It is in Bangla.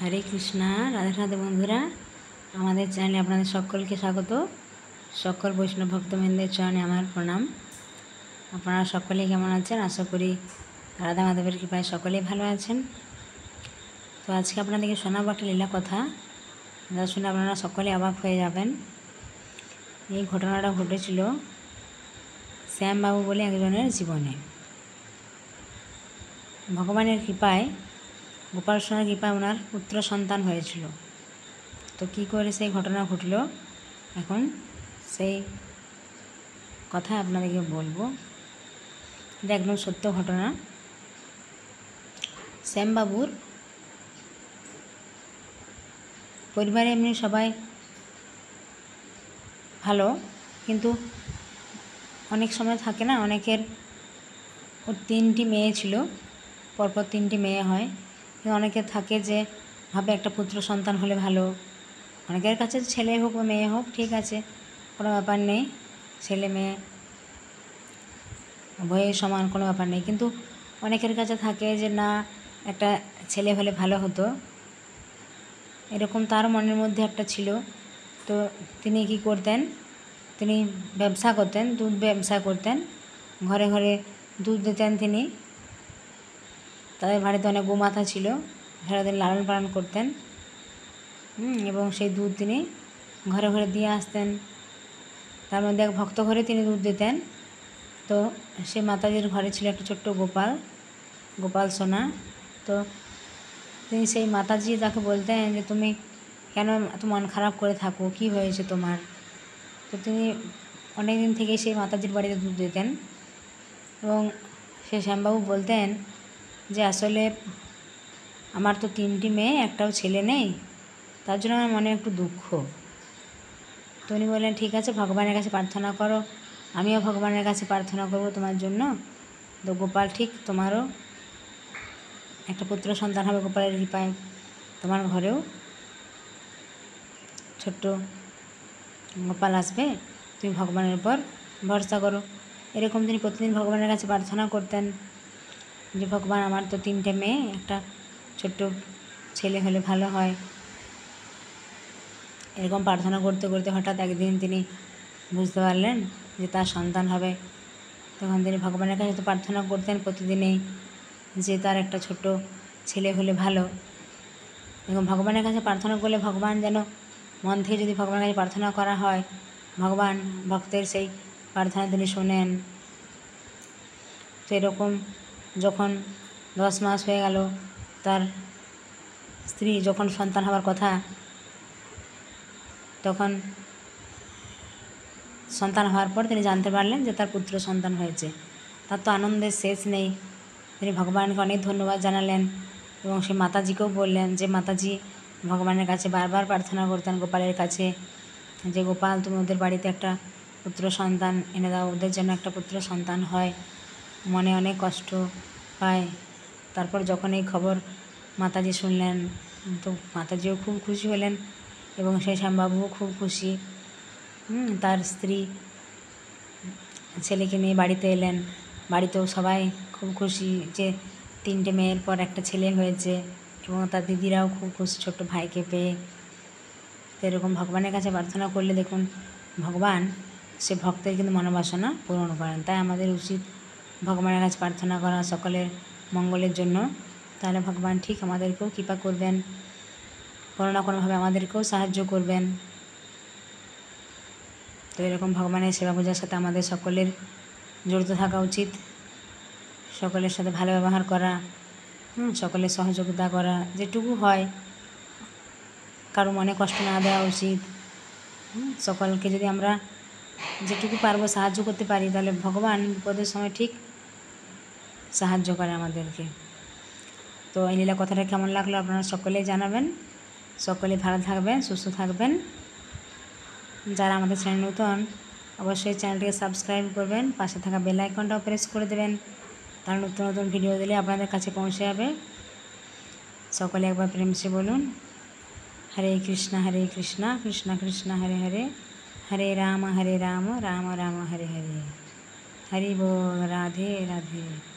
হরে কৃষ্ণা রাধা রাধে বন্ধুরা আমাদের চ্যানেলে আপনাদের সকলকে স্বাগত সকল বৈষ্ণব ভক্তবৃন্দের চ্যানে আমার প্রণাম আপনারা সকলেই কেমন আছেন আশা করি রাধা মাধবের কৃপায় সকলেই ভালো আছেন তো আজকে আপনাদেরকে শোনাবো একটা লীলা কথা যা শুনে আপনারা সকলে অবাক হয়ে যাবেন এই ঘটনাটা ঘটেছিল শ্যামবাবু বলে একজনের জীবনে ভগবানের কৃপায় গোপাল সোনার কৃপায় ওনার পুত্র সন্তান হয়েছিল তো কি করে সেই ঘটনা ঘটল এখন সেই কথা আপনাদেরকে বলবো এটা একদম সত্য ঘটনা শ্যামবাবুর পরিবারে এমনি সবাই ভালো কিন্তু অনেক সময় থাকে না অনেকের ওর তিনটি মেয়ে ছিল পরপর তিনটি মেয়ে হয় অনেকে থাকে যে ভাবে একটা পুত্র সন্তান হলে ভালো অনেকের কাছে ছেলে হোক বা মেয়ে হোক ঠিক আছে কোনো ব্যাপার নেই ছেলে মেয়ে বয়ে সমান কোনো ব্যাপার নেই কিন্তু অনেকের কাছে থাকে যে না একটা ছেলে হলে ভালো হতো এরকম তার মনের মধ্যে একটা ছিল তো তিনি কি করতেন তিনি ব্যবসা করতেন দুধ ব্যবসা করতেন ঘরে ঘরে দুধ দিতেন তিনি তাদের বাড়িতে অনেক গোমাথা ছিল সারাদিন লালন পালন করতেন এবং সেই দুধ তিনি ঘরে ঘরে দিয়ে আসতেন তার মধ্যে এক ভক্ত ঘরে তিনি দুধ দিতেন তো সে মাতাজির ঘরে ছিল একটা ছোট্ট গোপাল গোপাল সোনা তো তিনি সেই মাতাজি তাকে বলতেন যে তুমি কেন এত মন খারাপ করে থাকো কি হয়েছে তোমার তো তিনি অনেক দিন থেকেই সেই মাতাজির বাড়িতে দুধ দিতেন এবং সে শ্যামবাবু বলতেন যে আসলে আমার তো তিনটি মেয়ে একটাও ছেলে নেই তার জন্য আমার মনে একটু দুঃখ তো উনি বললেন ঠিক আছে ভগবানের কাছে প্রার্থনা করো আমিও ভগবানের কাছে প্রার্থনা করব তোমার জন্য তো গোপাল ঠিক তোমারও একটা পুত্র সন্তান হবে গোপালের রিপায় তোমার ঘরেও ছোট্ট গোপাল আসবে তুমি ভগবানের উপর ভরসা করো এরকম তিনি প্রতিদিন ভগবানের কাছে প্রার্থনা করতেন যে ভগবান আমার তো তিনটে মেয়ে একটা ছোট্ট ছেলে হলে ভালো হয় এরকম প্রার্থনা করতে করতে হঠাৎ একদিন তিনি বুঝতে পারলেন যে তার সন্তান হবে তখন তিনি ভগবানের কাছে তো প্রার্থনা করতেন প্রতিদিনেই যে তার একটা ছোট্ট ছেলে হলে ভালো এবং ভগবানের কাছে প্রার্থনা করলে ভগবান যেন মন থেকে যদি ভগবানের কাছে প্রার্থনা করা হয় ভগবান ভক্তের সেই প্রার্থনা তিনি শোনেন তো এরকম যখন দশ মাস হয়ে গেল তার স্ত্রী যখন সন্তান হওয়ার কথা তখন সন্তান হওয়ার পর তিনি জানতে পারলেন যে তার পুত্র সন্তান হয়েছে তার তো আনন্দের শেষ নেই তিনি ভগবানকে অনেক ধন্যবাদ জানালেন এবং সে মাতাজিকেও বললেন যে মাতাজি ভগবানের কাছে বারবার প্রার্থনা করতেন গোপালের কাছে যে গোপাল তুমি ওদের বাড়িতে একটা পুত্র সন্তান এনে দাও ওদের যেন একটা পুত্র সন্তান হয় মনে অনেক কষ্ট পায় তারপর যখন এই খবর মাতাজি শুনলেন তো মাতাজিও খুব খুশি হলেন এবং সেই শ্যামবাবুও খুব খুশি তার স্ত্রী ছেলেকে নিয়ে বাড়িতে এলেন বাড়িতেও সবাই খুব খুশি যে তিনটে মেয়ের পর একটা ছেলে হয়েছে এবং তার দিদিরাও খুব খুশি ছোট্ট ভাইকে পেয়ে তো এরকম ভগবানের কাছে প্রার্থনা করলে দেখুন ভগবান সে ভক্তের কিন্তু মনোবাসনা পূরণ করেন তাই আমাদের উচিত ভগবানের কাছে প্রার্থনা করা সকলের মঙ্গলের জন্য তাহলে ভগবান ঠিক আমাদেরকেও কৃপা করবেন কোনো না কোনোভাবে আমাদেরকেও সাহায্য করবেন তো এরকম ভগবানের সেবা পূজার সাথে আমাদের সকলের জড়িত থাকা উচিত সকলের সাথে ভালো ব্যবহার করা হুম সকলের সহযোগিতা করা যেটুকু হয় কারো মনে কষ্ট না দেওয়া উচিত সকলকে যদি আমরা যেটুকু পারবো সাহায্য করতে পারি তাহলে ভগবান বিপদের সময় ঠিক সাহায্য করে আমাদেরকে তো এই লীলা কথাটা কেমন লাগলো আপনারা সকলেই জানাবেন সকলেই ভালো থাকবেন সুস্থ থাকবেন যারা আমাদের চ্যানেল নতুন অবশ্যই চ্যানেলটিকে সাবস্ক্রাইব করবেন পাশে থাকা বেল আইকনটাও প্রেস করে দেবেন তার নতুন নতুন ভিডিও দিলে আপনাদের কাছে পৌঁছে যাবে সকলে একবার প্রেমসে বলুন হরে কৃষ্ণ হরে কৃষ্ণ কৃষ্ণ কৃষ্ণ হরে হরে হরে রাম হরে রাম রাম রাম হরে হরে হরি বল রাধে রাধে